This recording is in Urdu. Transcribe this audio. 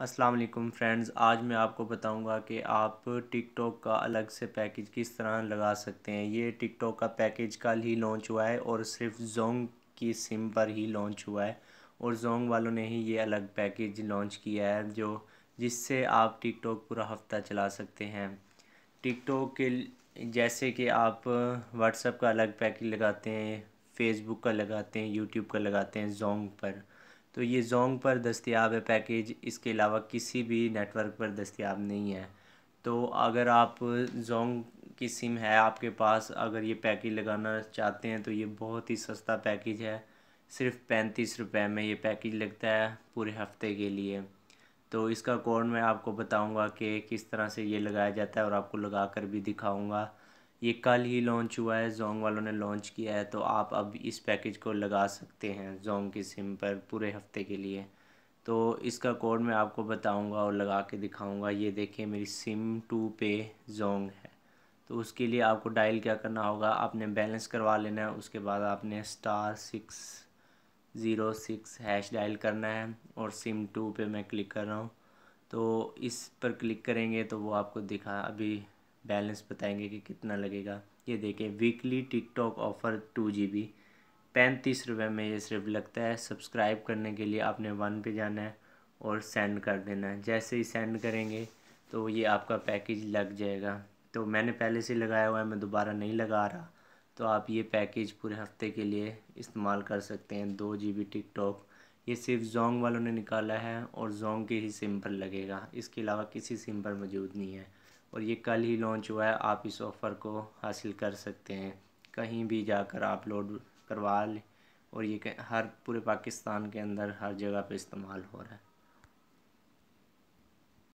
السلام علیکم فرینڈز آج میں آپ کو بتاؤں گا کہ آپ ٹک ٹاک کا الگ سے پیکیج کس طرح لگا سکتے ہیں یہ ٹک ٹاک کا پیکیج کل ہی لانچ ہوا ہے اور صرف زونگ کی سم پر ہی لانچ ہوا ہے اور زونگ والوں نے ہی یہ الگ پیکیج لانچ کیا ہے جو جس سے آپ ٹک ٹاک پورا ہفتہ چلا سکتے ہیں ٹک ٹاک کے جیسے کہ آپ اپ کا الگ پیکج لگاتے ہیں فیس بک کا لگاتے ہیں یوٹیوب کا لگاتے ہیں زونگ پر تو یہ زونگ پر دستیاب ہے پیکیج اس کے علاوہ کسی بھی نیٹ ورک پر دستیاب نہیں ہے تو اگر آپ زونگ کی سم ہے آپ کے پاس اگر یہ پیکیج لگانا چاہتے ہیں تو یہ بہت ہی سستا پیکیج ہے صرف پینتیس روپے میں یہ پیکیج لگتا ہے پورے ہفتے کے لیے تو اس کا کوڈ میں آپ کو بتاؤں گا کہ کس طرح سے یہ لگایا جاتا ہے اور آپ کو لگا کر بھی دکھاؤں گا یہ کل ہی لانچ ہوا ہے زونگ والوں نے لانچ کیا ہے تو آپ اب اس پیکج کو لگا سکتے ہیں زونگ کی سم پر پورے ہفتے کے لیے تو اس کا کوڈ میں آپ کو بتاؤں گا اور لگا کے دکھاؤں گا یہ دیکھیں میری سم ٹو پے زونگ ہے تو اس کے لیے آپ کو ڈائل کیا کرنا ہوگا آپ نے بیلنس کروا لینا ہے اس کے بعد آپ نے star six zero six hash dial کرنا ہے اور سم ٹو پہ میں کلک کر رہا ہوں تو اس پر کلک کریں گے تو وہ آپ کو دکھا ابھی بیلنس بتائیں گے کہ کتنا لگے گا یہ دیکھیں weekly TikTok offer two G B پینتیس روپے میں یہ صرف لگتا ہے سبسکرائب کرنے کے لیے آپ نے ون پہ جانا ہے اور سینڈ کر دینا ہے جیسے ہی سینڈ کریں گے تو یہ آپ کا پیکیج لگ جائے گا تو میں نے پہلے سے لگایا ہوا ہے میں دوبارہ نہیں لگا رہا تو آپ یہ پیکیج پورے ہفتے کے لیے استعمال کر سکتے ہیں دو جی بی ٹک ٹاک یہ صرف زونگ والوں نے نکالا ہے اور زونگ کے ہی سم پر لگے گا اس کے علاوہ کسی سم پر موجود نہیں ہے اور یہ کل ہی لانچ ہوا ہے آپ اس آفر کو حاصل کر سکتے ہیں کہیں بھی جا کر آپ لوڈ کروا لیں اور یہ ہر پورے پاکستان کے اندر ہر جگہ پہ استعمال ہو رہا ہے